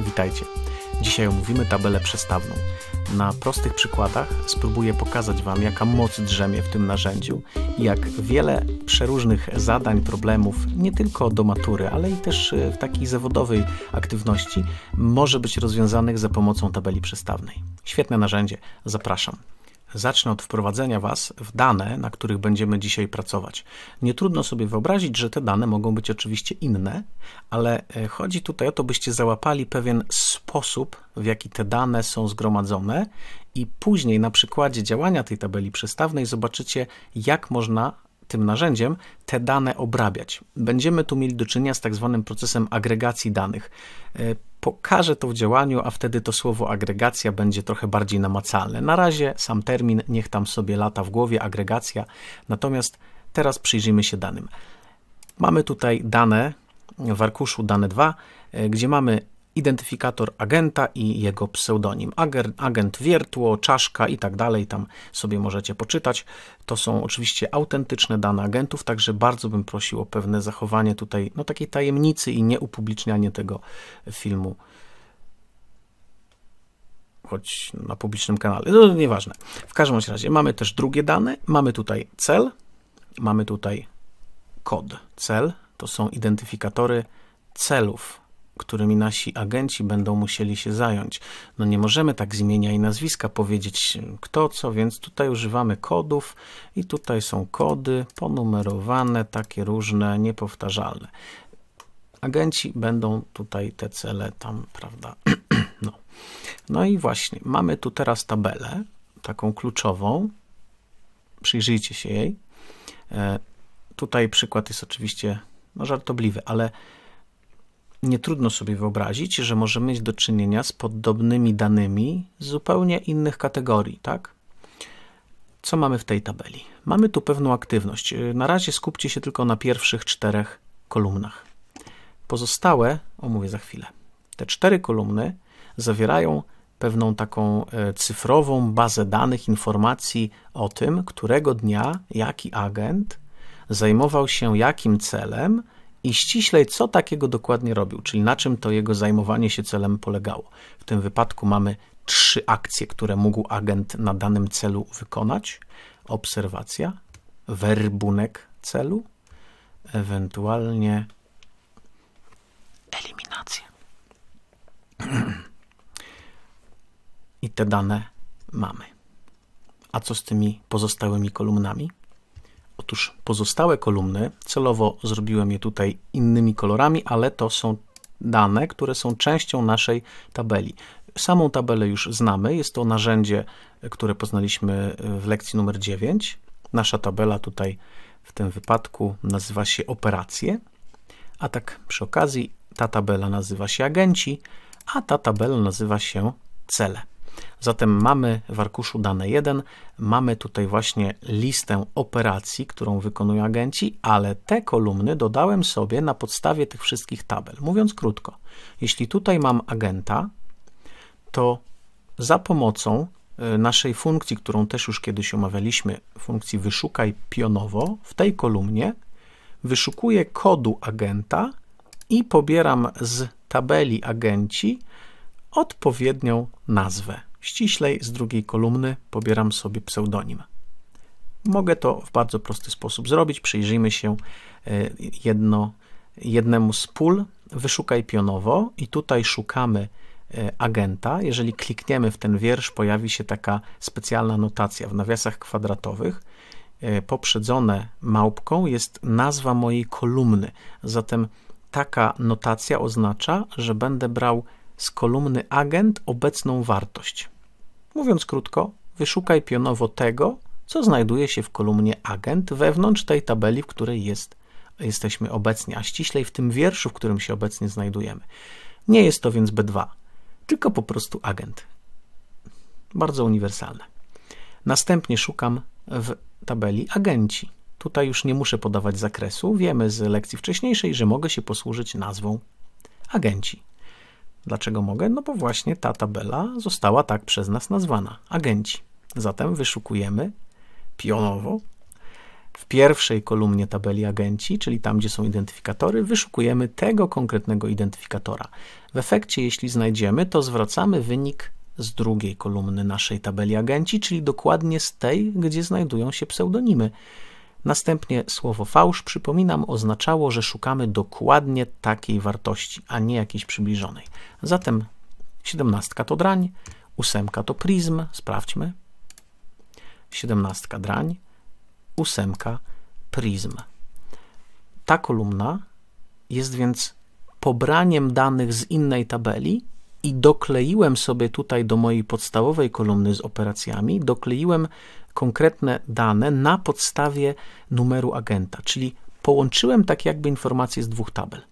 Witajcie. Dzisiaj omówimy tabelę przestawną. Na prostych przykładach spróbuję pokazać Wam, jaka moc drzemie w tym narzędziu i jak wiele przeróżnych zadań, problemów, nie tylko do matury, ale i też e, w takiej zawodowej aktywności, może być rozwiązanych za pomocą tabeli przestawnej. Świetne narzędzie, zapraszam. Zacznę od wprowadzenia Was w dane, na których będziemy dzisiaj pracować. Nie trudno sobie wyobrazić, że te dane mogą być oczywiście inne, ale e, chodzi tutaj o to, byście załapali pewien sposób, w jaki te dane są zgromadzone, i później na przykładzie działania tej tabeli przestawnej zobaczycie, jak można tym narzędziem te dane obrabiać. Będziemy tu mieli do czynienia z tak zwanym procesem agregacji danych e, pokażę to w działaniu, a wtedy to słowo agregacja będzie trochę bardziej namacalne. Na razie sam termin niech tam sobie lata w głowie, agregacja. Natomiast teraz przyjrzyjmy się danym. Mamy tutaj dane w arkuszu dane 2, e, gdzie mamy identyfikator agenta i jego pseudonim. Agent, agent wiertło, czaszka i tak dalej, tam sobie możecie poczytać. To są oczywiście autentyczne dane agentów, także bardzo bym prosił o pewne zachowanie tutaj no, takiej tajemnicy i nieupublicznianie tego filmu choć na publicznym kanale, no nieważne. W każdym razie mamy też drugie dane, mamy tutaj cel, mamy tutaj kod cel, to są identyfikatory celów którymi nasi agenci będą musieli się zająć. No nie możemy tak zmieniać i nazwiska powiedzieć kto co, więc tutaj używamy kodów i tutaj są kody ponumerowane, takie różne, niepowtarzalne. Agenci będą tutaj te cele tam, prawda, no. No i właśnie, mamy tu teraz tabelę, taką kluczową, przyjrzyjcie się jej. E, tutaj przykład jest oczywiście no, żartobliwy, ale nie trudno sobie wyobrazić, że możemy mieć do czynienia z podobnymi danymi z zupełnie innych kategorii, tak? Co mamy w tej tabeli? Mamy tu pewną aktywność. Na razie skupcie się tylko na pierwszych czterech kolumnach. Pozostałe omówię za chwilę. Te cztery kolumny zawierają pewną taką e, cyfrową bazę danych, informacji o tym, którego dnia jaki agent zajmował się jakim celem, i ściślej, co takiego dokładnie robił, czyli na czym to jego zajmowanie się celem polegało. W tym wypadku mamy trzy akcje, które mógł agent na danym celu wykonać: obserwacja, werbunek celu, ewentualnie eliminacja. I te dane mamy. A co z tymi pozostałymi kolumnami? Otóż pozostałe kolumny, celowo zrobiłem je tutaj innymi kolorami, ale to są dane, które są częścią naszej tabeli. Samą tabelę już znamy, jest to narzędzie, które poznaliśmy w lekcji numer 9. Nasza tabela tutaj w tym wypadku nazywa się operacje, a tak przy okazji ta tabela nazywa się agenci, a ta tabela nazywa się cele. Zatem mamy w arkuszu dane 1, mamy tutaj właśnie listę operacji, którą wykonują agenci, ale te kolumny dodałem sobie na podstawie tych wszystkich tabel. Mówiąc krótko, jeśli tutaj mam agenta, to za pomocą e, naszej funkcji, którą też już kiedyś omawialiśmy, funkcji wyszukaj pionowo, w tej kolumnie wyszukuję kodu agenta i pobieram z tabeli agenci odpowiednią nazwę ściślej z drugiej kolumny pobieram sobie pseudonim. Mogę to w bardzo prosty sposób zrobić. Przyjrzyjmy się e, jedno, jednemu z pól. Wyszukaj pionowo i tutaj szukamy e, agenta. Jeżeli klikniemy w ten wiersz, pojawi się taka specjalna notacja w nawiasach kwadratowych. E, poprzedzone małpką jest nazwa mojej kolumny. Zatem taka notacja oznacza, że będę brał z kolumny agent obecną wartość. Mówiąc krótko, wyszukaj pionowo tego, co znajduje się w kolumnie agent wewnątrz tej tabeli, w której jest, jesteśmy obecnie, a ściślej w tym wierszu, w którym się obecnie znajdujemy. Nie jest to więc B2, tylko po prostu agent. Bardzo uniwersalne. Następnie szukam w tabeli agenci. Tutaj już nie muszę podawać zakresu. Wiemy z lekcji wcześniejszej, że mogę się posłużyć nazwą agenci. Dlaczego mogę? No bo właśnie ta tabela została tak przez nas nazwana. Agenci. Zatem wyszukujemy pionowo w pierwszej kolumnie tabeli agenci, czyli tam, gdzie są identyfikatory, wyszukujemy tego konkretnego identyfikatora. W efekcie, jeśli znajdziemy, to zwracamy wynik z drugiej kolumny naszej tabeli agenci, czyli dokładnie z tej, gdzie znajdują się pseudonimy. Następnie słowo fałsz, przypominam, oznaczało, że szukamy dokładnie takiej wartości, a nie jakiejś przybliżonej. Zatem 17 to drań, 8 to pryzm, sprawdźmy. 17 drań, 8 pryzm. Ta kolumna jest więc pobraniem danych z innej tabeli i dokleiłem sobie tutaj do mojej podstawowej kolumny z operacjami, dokleiłem konkretne dane na podstawie numeru agenta, czyli połączyłem tak jakby informacje z dwóch tabel.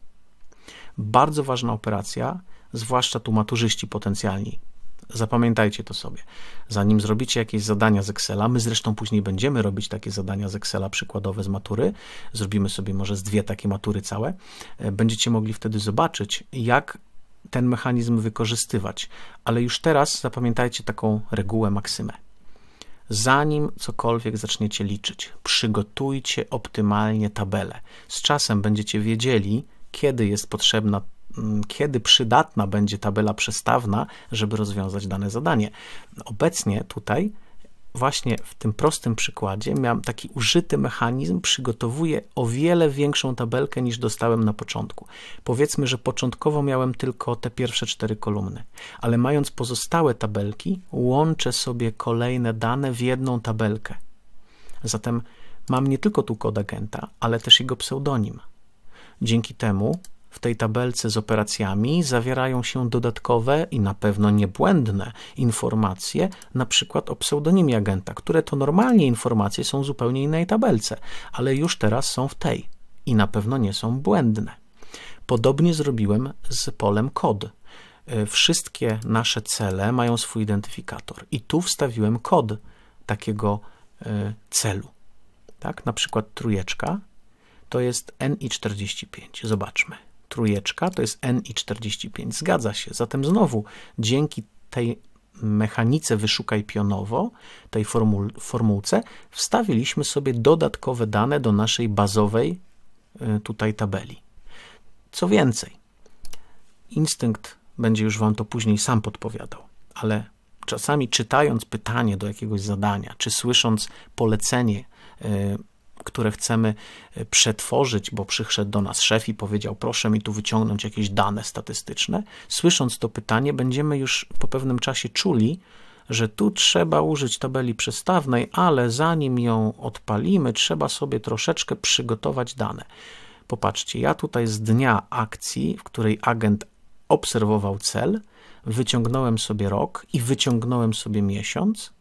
Bardzo ważna operacja, zwłaszcza tu maturzyści potencjalni. Zapamiętajcie to sobie. Zanim zrobicie jakieś zadania z Excela, my zresztą później będziemy robić takie zadania z Excela przykładowe z matury, zrobimy sobie może z dwie takie matury całe, e, będziecie mogli wtedy zobaczyć, jak ten mechanizm wykorzystywać. Ale już teraz zapamiętajcie taką regułę, maksymę. Zanim cokolwiek zaczniecie liczyć, przygotujcie optymalnie tabelę. Z czasem będziecie wiedzieli, kiedy jest potrzebna mm, kiedy przydatna będzie tabela przestawna, żeby rozwiązać dane zadanie. Obecnie tutaj właśnie w tym prostym przykładzie miałem taki użyty mechanizm, Przygotowuje o wiele większą tabelkę niż dostałem na początku. Powiedzmy, że początkowo miałem tylko te pierwsze cztery kolumny, ale mając pozostałe tabelki, łączę sobie kolejne dane w jedną tabelkę. Zatem mam nie tylko tu kod agenta, ale też jego pseudonim. Dzięki temu w tej tabelce z operacjami zawierają się dodatkowe i na pewno niebłędne informacje, na przykład o pseudonimie agenta, które to normalnie informacje są w zupełnie innej tabelce, ale już teraz są w tej i na pewno nie są błędne. Podobnie zrobiłem z polem kod. E, wszystkie nasze cele mają swój identyfikator i tu wstawiłem kod takiego e, celu. Tak? Na przykład trójeczka to jest NI45. Zobaczmy trójeczka to jest n i 45. Zgadza się. Zatem znowu dzięki tej mechanice wyszukaj pionowo, tej formułce, wstawiliśmy sobie dodatkowe dane do naszej bazowej y, tutaj tabeli. Co więcej, instynkt będzie już Wam to później sam podpowiadał, ale czasami czytając pytanie do jakiegoś zadania, czy słysząc polecenie y, które chcemy e, przetworzyć, bo przyszedł do nas szef i powiedział: Proszę mi tu wyciągnąć jakieś dane statystyczne. Słysząc to pytanie, będziemy już po pewnym czasie czuli, że tu trzeba użyć tabeli przestawnej, ale zanim ją odpalimy, trzeba sobie troszeczkę przygotować dane. Popatrzcie, ja tutaj z dnia akcji, w której agent obserwował cel, wyciągnąłem sobie rok i wyciągnąłem sobie miesiąc,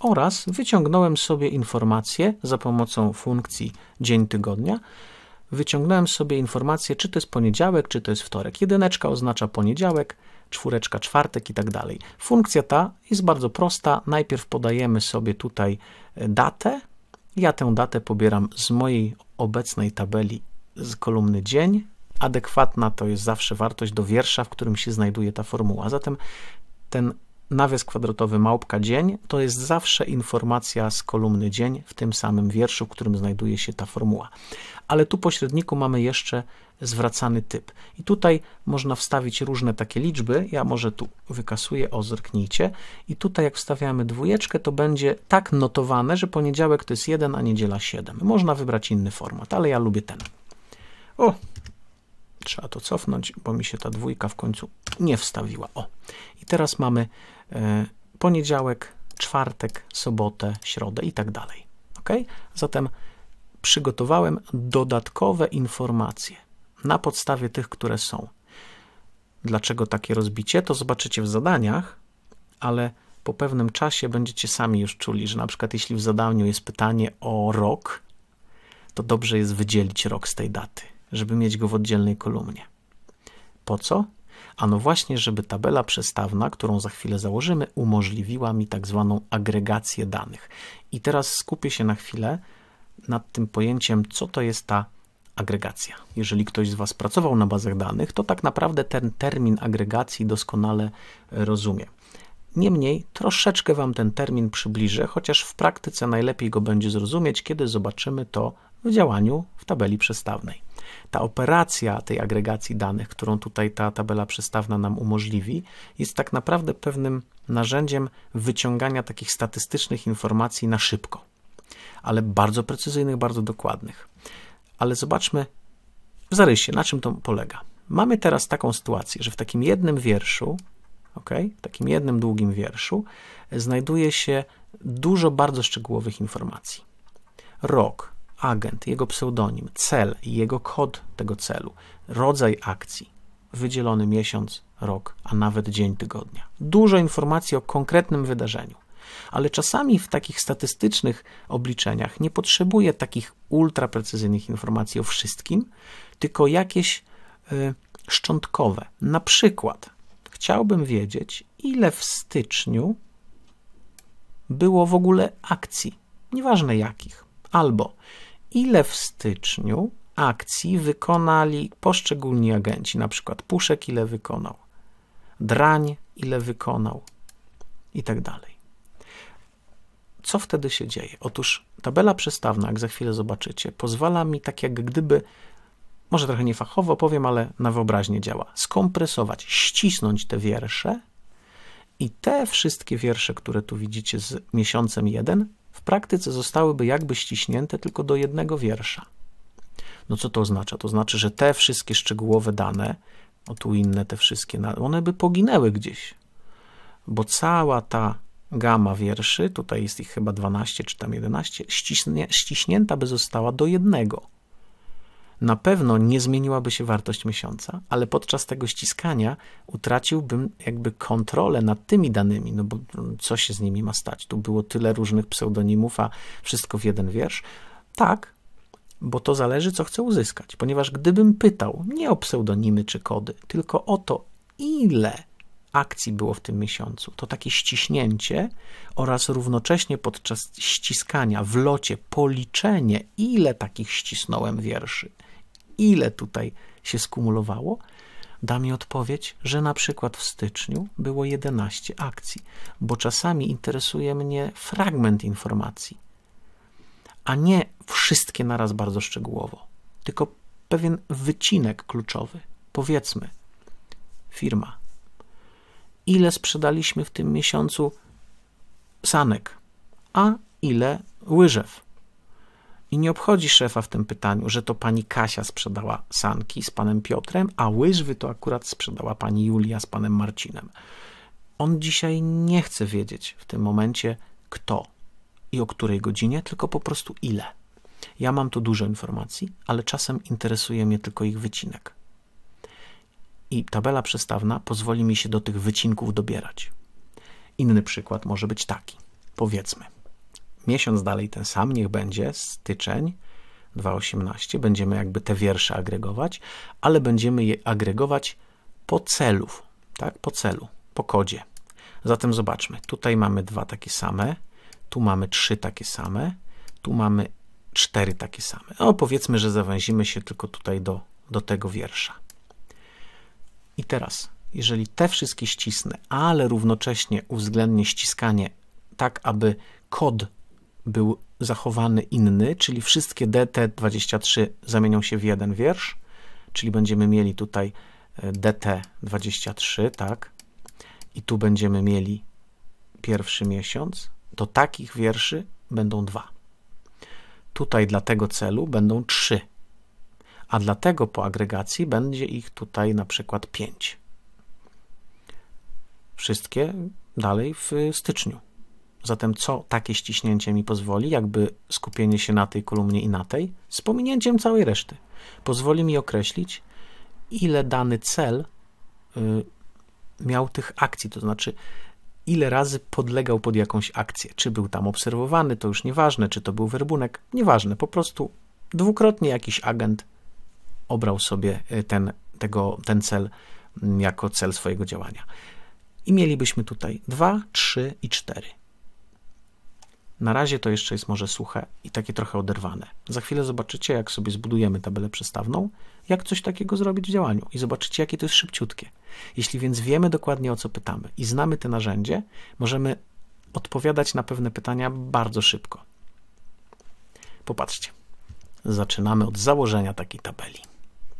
oraz wyciągnąłem sobie informację za pomocą funkcji dzień tygodnia. Wyciągnąłem sobie informację, czy to jest poniedziałek, czy to jest wtorek. Jedyneczka oznacza poniedziałek, czwóreczka czwartek i tak dalej. Funkcja ta jest bardzo prosta. Najpierw podajemy sobie tutaj e, datę. Ja tę datę pobieram z mojej obecnej tabeli z kolumny dzień. Adekwatna to jest zawsze wartość do wiersza, w którym się znajduje ta formuła. Zatem ten nawias kwadratowy małpka dzień to jest zawsze informacja z kolumny dzień w tym samym wierszu, w którym znajduje się ta formuła. Ale tu pośredniku mamy jeszcze zwracany typ. I tutaj można wstawić różne takie liczby. Ja może tu wykasuję, o zerknijcie. I tutaj jak wstawiamy dwójeczkę, to będzie tak notowane, że poniedziałek to jest 1, a niedziela 7. Można wybrać inny format, ale ja lubię ten. O, trzeba to cofnąć, bo mi się ta dwójka w końcu nie wstawiła. O, i teraz mamy E, poniedziałek, czwartek, sobotę, środę i tak dalej. Ok? Zatem przygotowałem dodatkowe informacje na podstawie tych, które są. Dlaczego takie rozbicie? To zobaczycie w zadaniach, ale po pewnym czasie będziecie sami już czuli, że na przykład jeśli w zadaniu jest pytanie o rok, to dobrze jest wydzielić rok z tej daty, żeby mieć go w oddzielnej kolumnie. Po co? Ano właśnie, żeby tabela przestawna, którą za chwilę założymy, umożliwiła mi tak zwaną agregację danych. I teraz skupię się na chwilę nad tym pojęciem, co to jest ta agregacja. Jeżeli ktoś z Was pracował na bazach danych, to tak naprawdę ten termin agregacji doskonale rozumie. Niemniej troszeczkę Wam ten termin przybliżę, chociaż w praktyce najlepiej go będzie zrozumieć, kiedy zobaczymy to w działaniu w tabeli przestawnej ta operacja tej agregacji danych, którą tutaj ta tabela przestawna nam umożliwi, jest tak naprawdę pewnym narzędziem wyciągania takich statystycznych informacji na szybko, ale bardzo precyzyjnych, bardzo dokładnych. Ale zobaczmy w zarysie, na czym to polega. Mamy teraz taką sytuację, że w takim jednym wierszu ok? W takim jednym długim wierszu e, znajduje się dużo bardzo szczegółowych informacji. Rok, agent, jego pseudonim, cel, jego kod tego celu, rodzaj akcji, wydzielony miesiąc, rok, a nawet dzień tygodnia. Dużo informacji o konkretnym wydarzeniu. Ale czasami w takich statystycznych obliczeniach nie potrzebuję takich ultraprecyzyjnych informacji o wszystkim, tylko jakieś y, szczątkowe. Na przykład chciałbym wiedzieć, ile w styczniu było w ogóle akcji, nieważne jakich, albo ile w styczniu akcji wykonali poszczególni agenci, na przykład Puszek ile wykonał, Drań ile wykonał i tak dalej. Co wtedy się dzieje? Otóż tabela przestawna, jak za chwilę zobaczycie, pozwala mi tak jak gdyby, może trochę niefachowo powiem, ale na wyobraźnię działa, skompresować, ścisnąć te wiersze i te wszystkie wiersze, które tu widzicie z miesiącem 1, w praktyce zostałyby jakby ściśnięte tylko do jednego wiersza. No co to oznacza? To znaczy, że te wszystkie szczegółowe dane, o tu inne te wszystkie, one by poginęły gdzieś, bo cała ta gama wierszy, tutaj jest ich chyba 12 czy tam 11, ściśnięta by została do jednego na pewno nie zmieniłaby się wartość miesiąca, ale podczas tego ściskania utraciłbym jakby kontrolę nad tymi danymi, no bo mm, co się z nimi ma stać? Tu było tyle różnych pseudonimów, a wszystko w jeden wiersz. Tak, bo to zależy, co chcę uzyskać, ponieważ gdybym pytał nie o pseudonimy czy kody, tylko o to, ile akcji było w tym miesiącu. To takie ściśnięcie oraz równocześnie podczas ściskania w locie policzenie, ile takich ścisnąłem wierszy ile tutaj się skumulowało, da mi odpowiedź, że na przykład w styczniu było 11 akcji, bo czasami interesuje mnie fragment informacji, a nie wszystkie naraz bardzo szczegółowo, tylko pewien wycinek kluczowy. Powiedzmy, firma, ile sprzedaliśmy w tym miesiącu sanek, a ile łyżew. I nie obchodzi szefa w tym pytaniu, że to pani Kasia sprzedała sanki z panem Piotrem, a łyżwy to akurat sprzedała pani Julia z panem Marcinem. On dzisiaj nie chce wiedzieć w tym momencie, kto i o której godzinie, tylko po prostu ile. Ja mam tu dużo informacji, ale czasem interesuje mnie tylko ich wycinek. I tabela przestawna pozwoli mi się do tych wycinków dobierać. Inny przykład może być taki. Powiedzmy, miesiąc dalej ten sam, niech będzie, styczeń 2.18, będziemy jakby te wiersze agregować, ale będziemy je agregować po celów, tak, po celu, po kodzie. Zatem zobaczmy, tutaj mamy dwa takie same, tu mamy trzy takie same, tu mamy cztery takie same. No powiedzmy, że zawęzimy się tylko tutaj do, do tego wiersza. I teraz, jeżeli te wszystkie ścisnę, ale równocześnie uwzględnię ściskanie tak, aby kod był zachowany inny, czyli wszystkie DT23 zamienią się w jeden wiersz, czyli będziemy mieli tutaj e, DT23, tak, i tu będziemy mieli pierwszy miesiąc, to takich wierszy będą dwa. Tutaj dla tego celu będą trzy, a dlatego po agregacji będzie ich tutaj na przykład pięć. Wszystkie dalej w e, styczniu. Zatem co takie ściśnięcie mi pozwoli, jakby skupienie się na tej kolumnie i na tej, z pominięciem całej reszty? Pozwoli mi określić, ile dany cel y, miał tych akcji, to znaczy ile razy podlegał pod jakąś akcję. Czy był tam obserwowany, to już nieważne, czy to był werbunek, nieważne. Po prostu dwukrotnie jakiś agent obrał sobie y, ten, tego, ten cel mm, jako cel swojego działania. I mielibyśmy tutaj dwa, trzy i cztery. Na razie to jeszcze jest może suche i takie trochę oderwane. Za chwilę zobaczycie, jak sobie zbudujemy tabelę przestawną, jak coś takiego zrobić w działaniu i zobaczycie, jakie to jest szybciutkie. Jeśli więc wiemy dokładnie, o co pytamy i znamy te narzędzie, możemy odpowiadać na pewne pytania bardzo szybko. Popatrzcie. Zaczynamy od założenia takiej tabeli.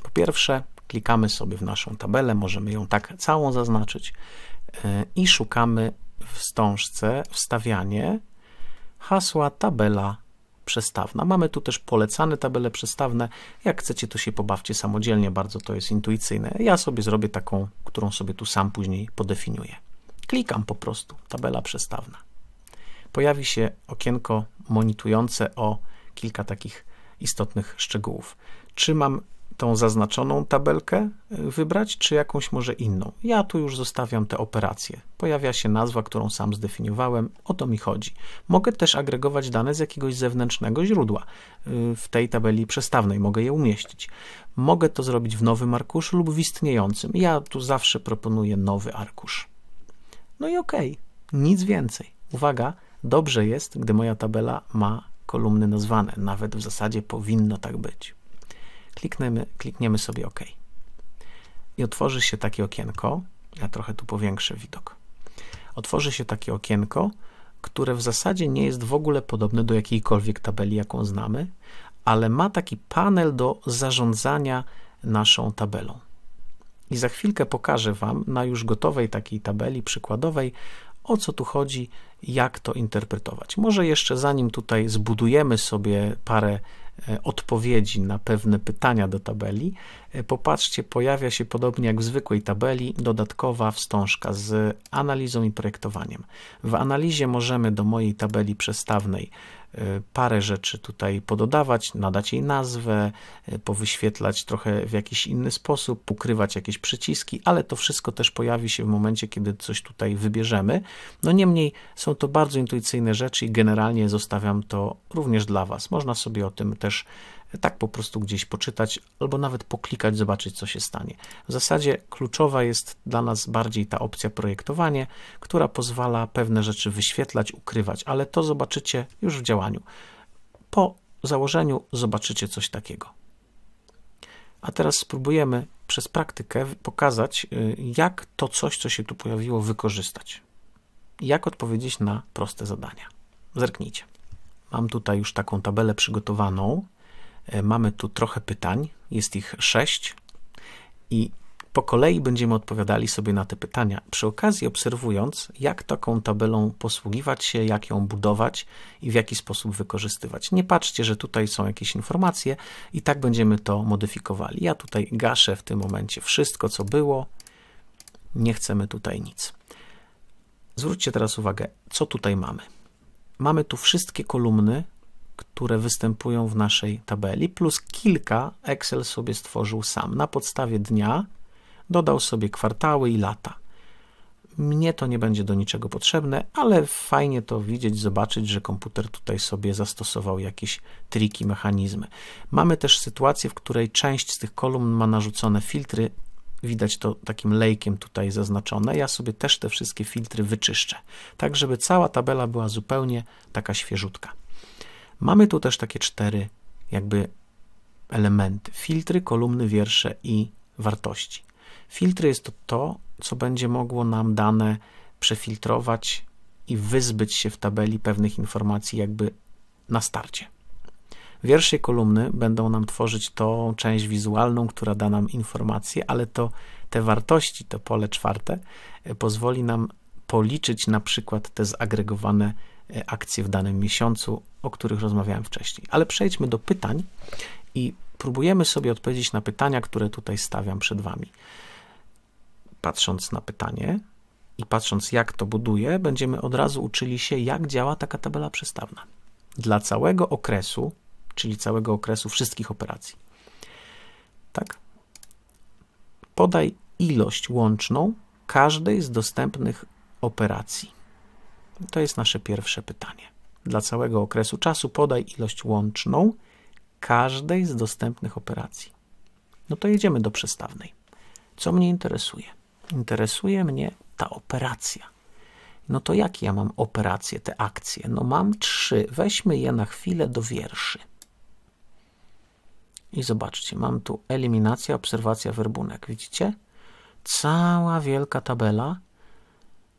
Po pierwsze, klikamy sobie w naszą tabelę, możemy ją tak całą zaznaczyć e, i szukamy w wstążce wstawianie hasła, tabela przestawna. Mamy tu też polecane tabele przestawne. Jak chcecie, to się pobawcie samodzielnie, bardzo to jest intuicyjne. Ja sobie zrobię taką, którą sobie tu sam później podefiniuję. Klikam po prostu, tabela przestawna. Pojawi się okienko monitujące o kilka takich istotnych szczegółów. Czy mam tą zaznaczoną tabelkę y, wybrać, czy jakąś może inną. Ja tu już zostawiam te operacje. Pojawia się nazwa, którą sam zdefiniowałem. O to mi chodzi. Mogę też agregować dane z jakiegoś zewnętrznego źródła. Y, w tej tabeli przestawnej mogę je umieścić. Mogę to zrobić w nowym arkuszu lub w istniejącym. Ja tu zawsze proponuję nowy arkusz. No i ok, nic więcej. Uwaga, dobrze jest, gdy moja tabela ma kolumny nazwane. Nawet w zasadzie powinno tak być. Klikniemy, klikniemy sobie OK. I otworzy się takie okienko. Ja trochę tu powiększę widok. Otworzy się takie okienko, które w zasadzie nie jest w ogóle podobne do jakiejkolwiek tabeli, jaką znamy, ale ma taki panel do zarządzania naszą tabelą. I za chwilkę pokażę Wam na już gotowej takiej tabeli przykładowej, o co tu chodzi, jak to interpretować. Może jeszcze zanim tutaj zbudujemy sobie parę E, odpowiedzi na pewne pytania do tabeli, e, popatrzcie, pojawia się podobnie jak w zwykłej tabeli dodatkowa wstążka z analizą i projektowaniem. W analizie możemy do mojej tabeli przestawnej Y, parę rzeczy tutaj pododawać, nadać jej nazwę, y, powyświetlać trochę w jakiś inny sposób, pokrywać jakieś przyciski, ale to wszystko też pojawi się w momencie, kiedy coś tutaj wybierzemy. No niemniej są to bardzo intuicyjne rzeczy i generalnie zostawiam to również dla Was. Można sobie o tym też tak po prostu gdzieś poczytać, albo nawet poklikać, zobaczyć, co się stanie. W zasadzie kluczowa jest dla nas bardziej ta opcja projektowanie, która pozwala pewne rzeczy wyświetlać, ukrywać, ale to zobaczycie już w działaniu. Po założeniu zobaczycie coś takiego. A teraz spróbujemy przez praktykę pokazać, y, jak to coś, co się tu pojawiło, wykorzystać. Jak odpowiedzieć na proste zadania. Zerknijcie. Mam tutaj już taką tabelę przygotowaną. E, mamy tu trochę pytań, jest ich sześć i po kolei będziemy odpowiadali sobie na te pytania, przy okazji obserwując, jak taką tabelą posługiwać się, jak ją budować i w jaki sposób wykorzystywać. Nie patrzcie, że tutaj są jakieś informacje i tak będziemy to modyfikowali. Ja tutaj gaszę w tym momencie wszystko, co było. Nie chcemy tutaj nic. Zwróćcie teraz uwagę, co tutaj mamy. Mamy tu wszystkie kolumny, które występują w naszej tabeli, plus kilka Excel sobie stworzył sam. Na podstawie dnia dodał sobie kwartały i lata. Mnie to nie będzie do niczego potrzebne, ale fajnie to widzieć, zobaczyć, że komputer tutaj sobie zastosował jakieś triki, mechanizmy. Mamy też sytuację, w której część z tych kolumn ma narzucone filtry. Widać to takim lejkiem tutaj zaznaczone. Ja sobie też te wszystkie filtry wyczyszczę, tak żeby cała tabela była zupełnie taka świeżutka. Mamy tu też takie cztery jakby elementy: filtry, kolumny, wiersze i wartości. Filtry jest to to, co będzie mogło nam dane przefiltrować i wyzbyć się w tabeli pewnych informacji jakby na starcie. Wiersze i kolumny będą nam tworzyć tą część wizualną, która da nam informacje, ale to te wartości, to pole czwarte, e, pozwoli nam policzyć na przykład te zagregowane E, akcje w danym miesiącu, o których rozmawiałem wcześniej. Ale przejdźmy do pytań i próbujemy sobie odpowiedzieć na pytania, które tutaj stawiam przed Wami. Patrząc na pytanie i patrząc, jak to buduje, będziemy od razu uczyli się, jak działa taka tabela przestawna. Dla całego okresu, czyli całego okresu wszystkich operacji. Tak? Podaj ilość łączną każdej z dostępnych operacji. To jest nasze pierwsze pytanie. Dla całego okresu czasu podaj ilość łączną każdej z dostępnych operacji. No to jedziemy do przestawnej. Co mnie interesuje? Interesuje mnie ta operacja. No to jakie ja mam operacje, te akcje? No mam trzy. Weźmy je na chwilę do wierszy. I zobaczcie, mam tu eliminacja, obserwacja, werbunek. Widzicie? Cała wielka tabela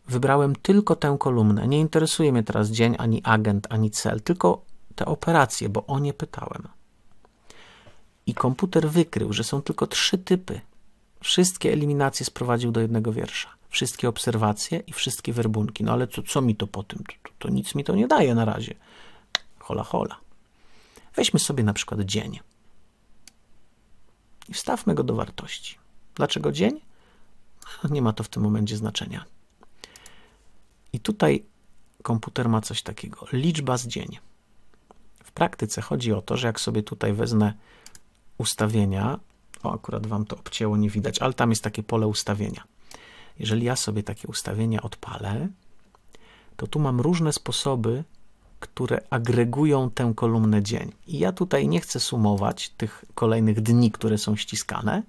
Wybrałem tylko tę kolumnę. Nie interesuje mnie teraz dzień, ani agent, ani cel, tylko te operacje, bo o nie pytałem. I komputer wykrył, że są tylko trzy typy. Wszystkie eliminacje sprowadził do jednego wiersza. Wszystkie obserwacje i wszystkie werbunki. No ale co, co mi to po tym? To, to, to nic mi to nie daje na razie. Hola, hola. Weźmy sobie na przykład dzień i wstawmy go do wartości. Dlaczego dzień? Nie ma to w tym momencie znaczenia. I tutaj komputer ma coś takiego. Liczba z dzień. W praktyce chodzi o to, że jak sobie tutaj wezmę ustawienia, o akurat Wam to obcięło, nie widać, ale tam jest takie pole ustawienia. Jeżeli ja sobie takie ustawienia odpalę, to tu mam różne sposoby, które agregują tę kolumnę dzień. I ja tutaj nie chcę sumować tych kolejnych dni, które są ściskane,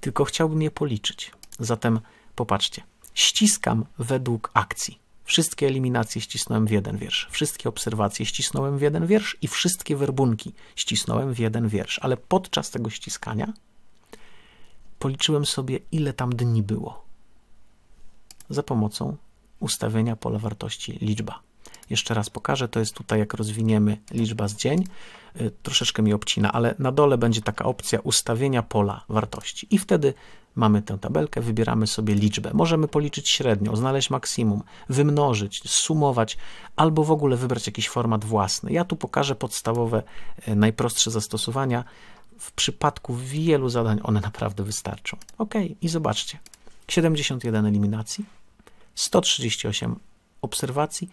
tylko chciałbym je policzyć. Zatem popatrzcie, ściskam według akcji. Wszystkie eliminacje ścisnąłem w jeden wiersz, wszystkie obserwacje ścisnąłem w jeden wiersz i wszystkie werbunki ścisnąłem w jeden wiersz, ale podczas tego ściskania policzyłem sobie, ile tam dni było za pomocą ustawienia pola wartości liczba. Jeszcze raz pokażę, to jest tutaj jak rozwiniemy liczba z dzień, y, troszeczkę mi obcina, ale na dole będzie taka opcja ustawienia pola wartości i wtedy mamy tę tabelkę, wybieramy sobie liczbę. Możemy policzyć średnią, znaleźć maksimum, wymnożyć, sumować albo w ogóle wybrać jakiś format własny. Ja tu pokażę podstawowe, y, najprostsze zastosowania. W przypadku wielu zadań one naprawdę wystarczą. Ok, i zobaczcie. 71 eliminacji, 138 obserwacji,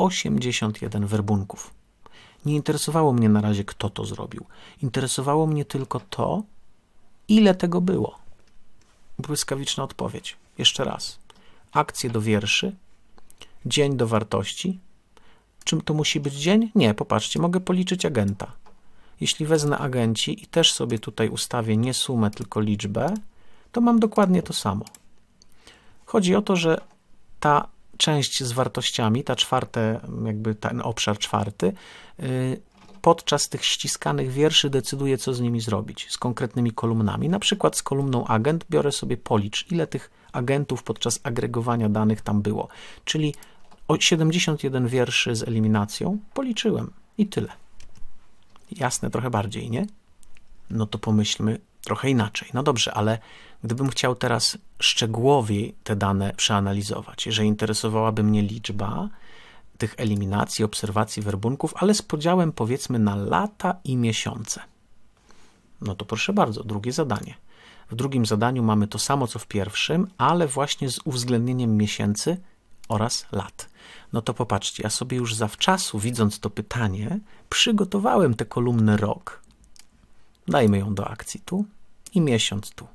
81 werbunków. Nie interesowało mnie na razie, kto to zrobił. Interesowało mnie tylko to, ile tego było. Błyskawiczna odpowiedź. Jeszcze raz. Akcje do wierszy, dzień do wartości. Czym to musi być dzień? Nie, popatrzcie, mogę policzyć agenta. Jeśli wezmę agenci i też sobie tutaj ustawię nie sumę, tylko liczbę, to mam dokładnie to samo. Chodzi o to, że ta część z wartościami, ta czwarte, jakby ten obszar czwarty, y, podczas tych ściskanych wierszy decyduje co z nimi zrobić, z konkretnymi kolumnami. Na przykład z kolumną agent biorę sobie policz, ile tych agentów podczas agregowania danych tam było. Czyli 71 wierszy z eliminacją policzyłem i tyle. Jasne trochę bardziej, nie? No to pomyślmy, trochę inaczej. No dobrze, ale gdybym chciał teraz szczegółowiej te dane przeanalizować, jeżeli interesowałaby mnie liczba tych eliminacji, obserwacji werbunków, ale z podziałem powiedzmy na lata i miesiące. No to proszę bardzo, drugie zadanie. W drugim zadaniu mamy to samo co w pierwszym, ale właśnie z uwzględnieniem miesięcy oraz lat. No to popatrzcie, ja sobie już zawczasu, widząc to pytanie, przygotowałem tę kolumnę rok, Dajmy ją do akcji tu i miesiąc tu.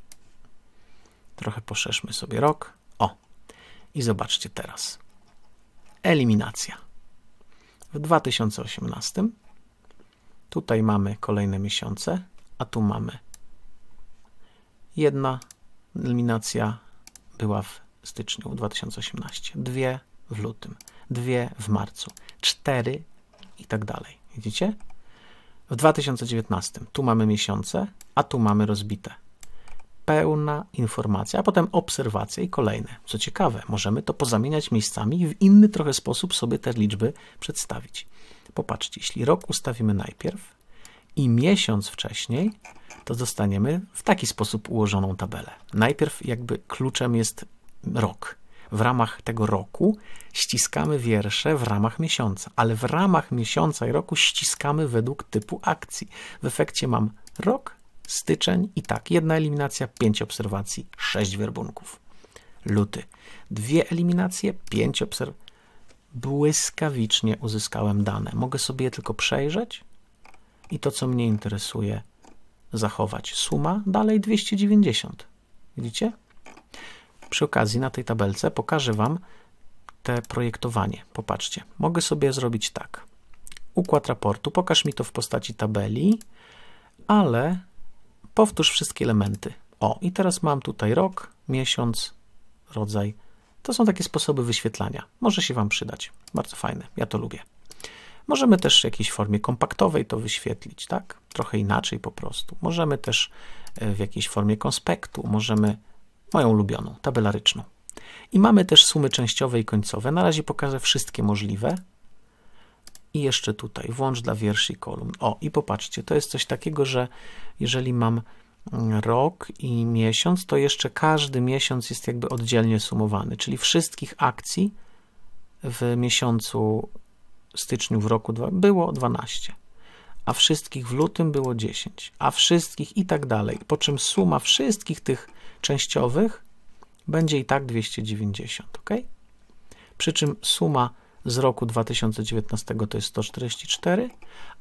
Trochę poszerzmy sobie rok. O, i zobaczcie teraz. Eliminacja. W 2018 tutaj mamy kolejne miesiące, a tu mamy jedna eliminacja była w styczniu 2018, dwie w lutym, dwie w marcu, cztery i tak dalej. Widzicie? W 2019 tu mamy miesiące, a tu mamy rozbite. Pełna informacja, a potem obserwacje i kolejne. Co ciekawe, możemy to pozamieniać miejscami i w inny trochę sposób sobie te liczby przedstawić. Popatrzcie, jeśli rok ustawimy najpierw i miesiąc wcześniej, to dostaniemy w taki sposób ułożoną tabelę. Najpierw jakby kluczem jest rok, w ramach tego roku, ściskamy wiersze w ramach miesiąca, ale w ramach miesiąca i roku ściskamy według typu akcji. W efekcie mam rok, styczeń i tak, jedna eliminacja, pięć obserwacji, sześć werbunków. Luty, dwie eliminacje, pięć obserwacji. Błyskawicznie uzyskałem dane. Mogę sobie je tylko przejrzeć i to, co mnie interesuje, zachować. Suma dalej 290. Widzicie? Przy okazji na tej tabelce pokażę Wam te projektowanie. Popatrzcie, mogę sobie zrobić tak. Układ raportu, pokaż mi to w postaci tabeli, ale powtórz wszystkie elementy. O, i teraz mam tutaj rok, miesiąc, rodzaj. To są takie sposoby wyświetlania. Może się Wam przydać. Bardzo fajne, ja to lubię. Możemy też w jakiejś formie kompaktowej to wyświetlić, tak? Trochę inaczej po prostu. Możemy też e, w jakiejś formie konspektu, możemy moją ulubioną, tabelaryczną. I mamy też sumy częściowe i końcowe. Na razie pokażę wszystkie możliwe. I jeszcze tutaj, włącz dla wierszy i kolumn. O, i popatrzcie, to jest coś takiego, że jeżeli mam mm, rok i miesiąc, to jeszcze każdy miesiąc jest jakby oddzielnie sumowany, czyli wszystkich akcji w miesiącu styczniu w roku było 12, a wszystkich w lutym było 10, a wszystkich i tak dalej, po czym suma wszystkich tych częściowych będzie i tak 290, ok? Przy czym suma z roku 2019 to jest 144,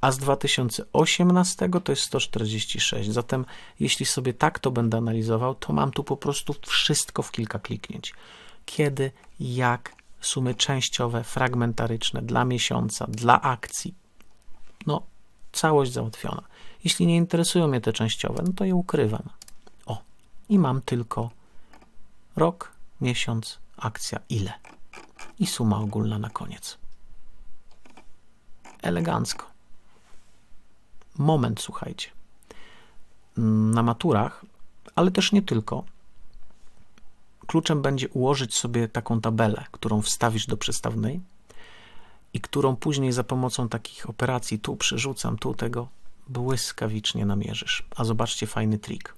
a z 2018 to jest 146. Zatem jeśli sobie tak to będę analizował, to mam tu po prostu wszystko w kilka kliknięć. Kiedy, jak, sumy częściowe, fragmentaryczne dla miesiąca, dla akcji. No, całość załatwiona. Jeśli nie interesują mnie te częściowe, no to je ukrywam i mam tylko rok, miesiąc, akcja, ile. I suma ogólna na koniec. Elegancko. Moment, słuchajcie. Mm, na maturach, ale też nie tylko, kluczem będzie ułożyć sobie taką tabelę, którą wstawisz do przestawnej i którą później za pomocą takich operacji tu przerzucam, tu tego błyskawicznie namierzysz. A zobaczcie fajny trik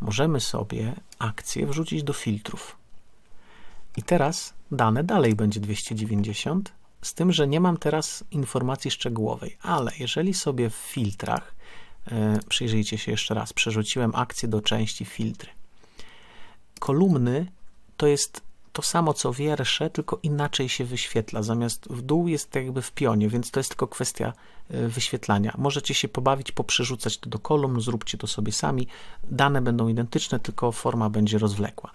możemy sobie akcję wrzucić do filtrów. I teraz dane dalej będzie 290, z tym, że nie mam teraz informacji szczegółowej, ale jeżeli sobie w filtrach, yy, przyjrzyjcie się jeszcze raz, przerzuciłem akcję do części filtry. Kolumny to jest to samo co wiersze, tylko inaczej się wyświetla. Zamiast w dół jest tak jakby w pionie, więc to jest tylko kwestia e, wyświetlania. Możecie się pobawić, poprzerzucać to do kolumn, zróbcie to sobie sami. Dane będą identyczne, tylko forma będzie rozwlekła.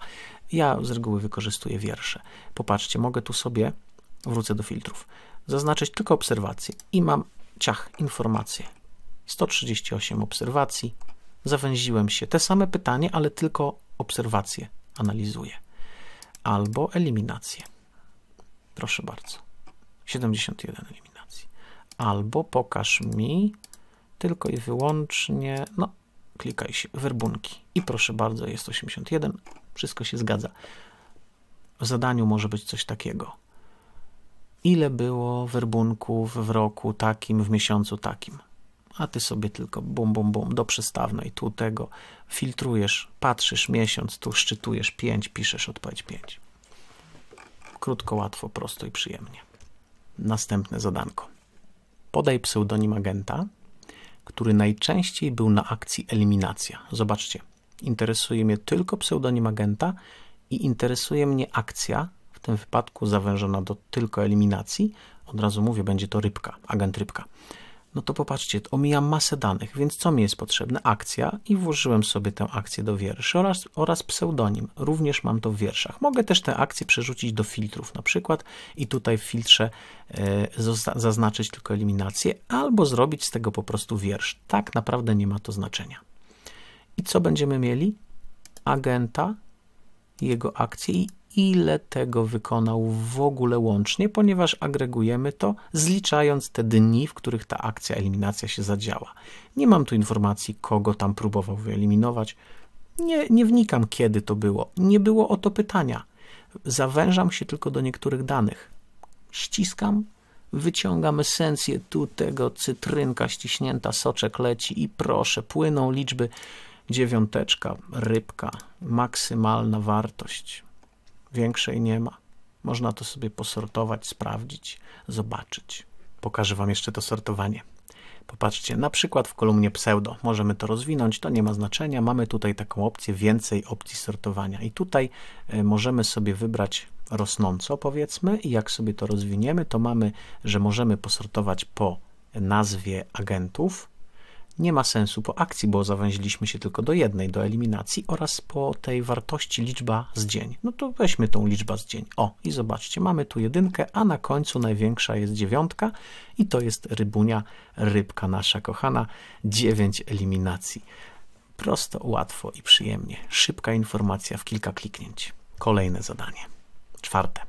Ja z reguły wykorzystuję wiersze. Popatrzcie, mogę tu sobie, wrócę do filtrów, zaznaczyć tylko obserwacje i mam ciach, informacje. 138 obserwacji. Zawęziłem się. Te same pytanie, ale tylko obserwacje analizuję albo eliminację. Proszę bardzo. 71 eliminacji. Albo pokaż mi tylko i wyłącznie, no, klikaj się, werbunki. I proszę bardzo, jest 81. Wszystko się zgadza. W zadaniu może być coś takiego. Ile było werbunków w roku takim, w miesiącu takim? a ty sobie tylko bum, bum, bum, do przystawnej, tu tego, filtrujesz, patrzysz miesiąc, tu szczytujesz 5, piszesz odpowiedź 5. Krótko, łatwo, prosto i przyjemnie. Następne zadanko. Podaj pseudonim agenta, który najczęściej był na akcji eliminacja. Zobaczcie, interesuje mnie tylko pseudonim agenta i interesuje mnie akcja, w tym wypadku zawężona do tylko eliminacji. Od razu mówię, będzie to rybka, agent rybka no to popatrzcie, omijam masę danych, więc co mi jest potrzebne? Akcja i włożyłem sobie tę akcję do wierszy oraz, oraz pseudonim. Również mam to w wierszach. Mogę też tę akcję przerzucić do filtrów na przykład i tutaj w filtrze e, zaznaczyć tylko eliminację albo zrobić z tego po prostu wiersz. Tak naprawdę nie ma to znaczenia. I co będziemy mieli? Agenta, jego akcję i ile tego wykonał w ogóle łącznie, ponieważ agregujemy to, zliczając te dni, w których ta akcja eliminacja się zadziała. Nie mam tu informacji, kogo tam próbował wyeliminować. Nie, nie wnikam, kiedy to było. Nie było o to pytania. Zawężam się tylko do niektórych danych. Ściskam, wyciągam esencję tu tego, cytrynka ściśnięta, soczek leci i proszę, płyną liczby dziewiąteczka, rybka, maksymalna wartość, Większej nie ma. Można to sobie posortować, sprawdzić, zobaczyć. Pokażę Wam jeszcze to sortowanie. Popatrzcie, na przykład w kolumnie pseudo możemy to rozwinąć, to nie ma znaczenia. Mamy tutaj taką opcję więcej opcji sortowania i tutaj e, możemy sobie wybrać rosnąco powiedzmy i jak sobie to rozwiniemy, to mamy, że możemy posortować po nazwie agentów, nie ma sensu po akcji, bo zawęziliśmy się tylko do jednej, do eliminacji oraz po tej wartości liczba z dzień. No to weźmy tą liczbę z dzień. O, i zobaczcie, mamy tu jedynkę, a na końcu największa jest dziewiątka i to jest rybunia, rybka nasza kochana. Dziewięć eliminacji. Prosto, łatwo i przyjemnie. Szybka informacja w kilka kliknięć. Kolejne zadanie. Czwarte.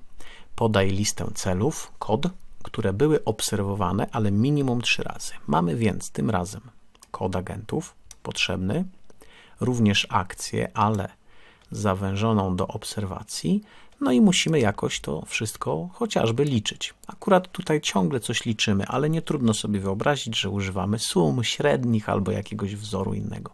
Podaj listę celów, kod, które były obserwowane, ale minimum trzy razy. Mamy więc tym razem kod agentów potrzebny, również akcję, ale zawężoną do obserwacji, no i musimy jakoś to wszystko chociażby liczyć. Akurat tutaj ciągle coś liczymy, ale nie trudno sobie wyobrazić, że używamy sum, średnich albo jakiegoś wzoru innego.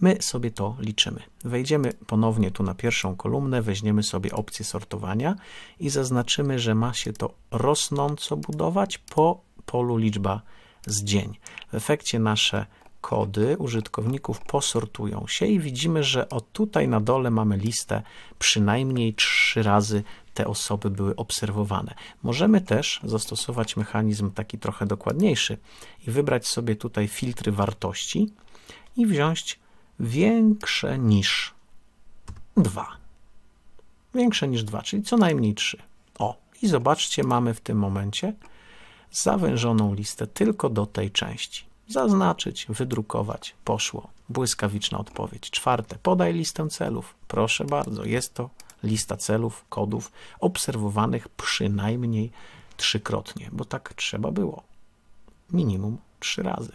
My sobie to liczymy. Wejdziemy ponownie tu na pierwszą kolumnę, weźmiemy sobie opcję sortowania i zaznaczymy, że ma się to rosnąco budować po polu liczba z dzień. W efekcie nasze kody użytkowników posortują się i widzimy, że o tutaj na dole mamy listę przynajmniej trzy razy te osoby były obserwowane. Możemy też zastosować mechanizm taki trochę dokładniejszy i wybrać sobie tutaj filtry wartości i wziąć większe niż 2. Większe niż 2, czyli co najmniej 3. O, i zobaczcie, mamy w tym momencie zawężoną listę tylko do tej części. Zaznaczyć, wydrukować, poszło. Błyskawiczna odpowiedź. Czwarte, podaj listę celów. Proszę bardzo, jest to lista celów, kodów obserwowanych przynajmniej trzykrotnie, bo tak trzeba było. Minimum trzy razy.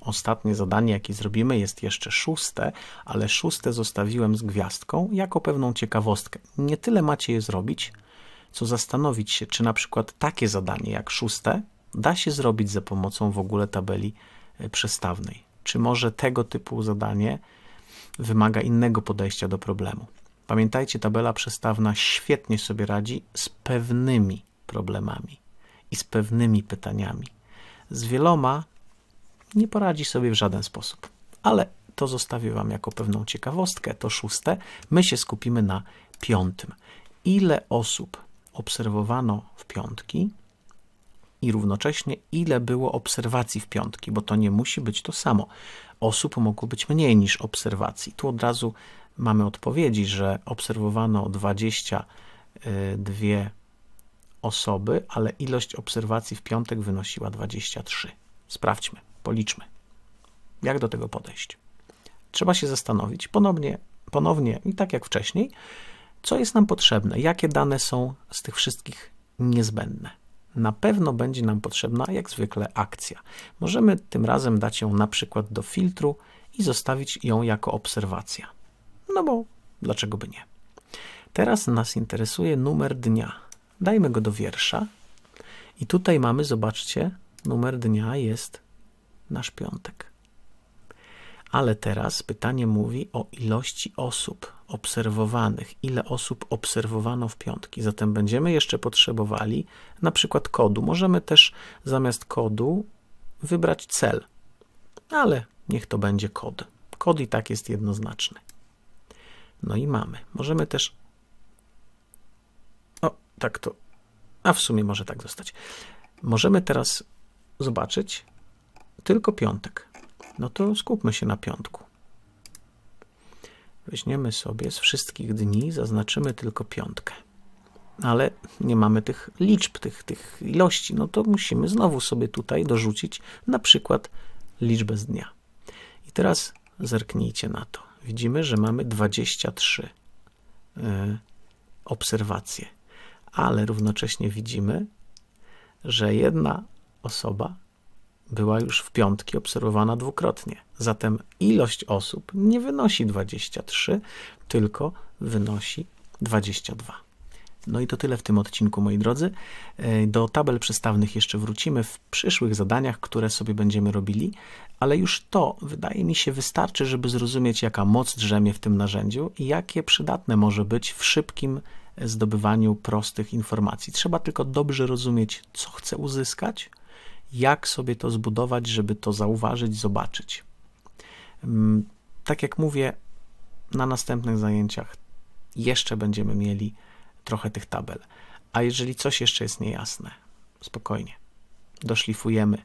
Ostatnie zadanie, jakie zrobimy, jest jeszcze szóste, ale szóste zostawiłem z gwiazdką jako pewną ciekawostkę. Nie tyle macie je zrobić, co zastanowić się, czy na przykład takie zadanie jak szóste da się zrobić za pomocą w ogóle tabeli e, przestawnej. Czy może tego typu zadanie wymaga innego podejścia do problemu. Pamiętajcie, tabela przestawna świetnie sobie radzi z pewnymi problemami i z pewnymi pytaniami. Z wieloma nie poradzi sobie w żaden sposób, ale to zostawię Wam jako pewną ciekawostkę. To szóste. My się skupimy na piątym. Ile osób obserwowano w piątki i równocześnie ile było obserwacji w piątki, bo to nie musi być to samo. Osób mogło być mniej niż obserwacji. Tu od razu mamy odpowiedzi, że obserwowano 22 y, osoby, ale ilość obserwacji w piątek wynosiła 23. Sprawdźmy, policzmy. Jak do tego podejść? Trzeba się zastanowić, ponownie, ponownie i tak jak wcześniej, co jest nam potrzebne, jakie dane są z tych wszystkich niezbędne. Na pewno będzie nam potrzebna, jak zwykle, akcja. Możemy tym razem dać ją na przykład do filtru i zostawić ją jako obserwacja. No bo dlaczego by nie? Teraz nas interesuje numer dnia. Dajmy go do wiersza. I tutaj mamy, zobaczcie, numer dnia jest nasz piątek ale teraz pytanie mówi o ilości osób obserwowanych, ile osób obserwowano w piątki. Zatem będziemy jeszcze potrzebowali na przykład kodu. Możemy też zamiast kodu wybrać cel, ale niech to będzie kod. Kod i tak jest jednoznaczny. No i mamy. Możemy też... O, tak to... A w sumie może tak zostać. Możemy teraz zobaczyć tylko piątek. No to skupmy się na piątku. Weźmiemy sobie z wszystkich dni, zaznaczymy tylko piątkę. Ale nie mamy tych liczb, tych, tych ilości, no to musimy znowu sobie tutaj dorzucić na przykład liczbę z dnia. I teraz zerknijcie na to. Widzimy, że mamy 23 yy, e, obserwacje, ale równocześnie widzimy, że jedna osoba była już w piątki obserwowana dwukrotnie. Zatem ilość osób nie wynosi 23, tylko wynosi 22. No i to tyle w tym odcinku, moi drodzy. E, do tabel przystawnych jeszcze wrócimy w przyszłych zadaniach, które sobie będziemy robili, ale już to, wydaje mi się, wystarczy, żeby zrozumieć, jaka moc drzemie w tym narzędziu i jakie przydatne może być w szybkim zdobywaniu prostych informacji. Trzeba tylko dobrze rozumieć, co chcę uzyskać, jak sobie to zbudować, żeby to zauważyć, zobaczyć. Mm, tak jak mówię, na następnych zajęciach jeszcze będziemy mieli trochę tych tabel. A jeżeli coś jeszcze jest niejasne, spokojnie, doszlifujemy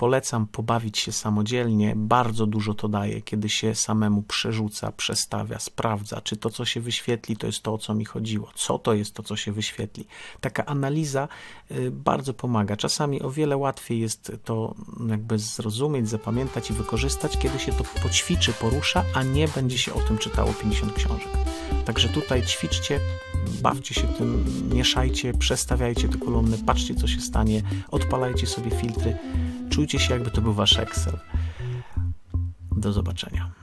Polecam pobawić się samodzielnie, bardzo dużo to daje, kiedy się samemu przerzuca, przestawia, sprawdza, czy to, co się wyświetli, to jest to, o co mi chodziło, co to jest to, co się wyświetli. Taka analiza y, bardzo pomaga. Czasami o wiele łatwiej jest to jakby zrozumieć, zapamiętać i wykorzystać, kiedy się to poćwiczy, porusza, a nie będzie się o tym czytało 50 książek. Także tutaj ćwiczcie, bawcie się tym, mieszajcie, przestawiajcie te kolumny, patrzcie, co się stanie, odpalajcie sobie filtry czujcie się jakby to był wasz Excel. Do zobaczenia.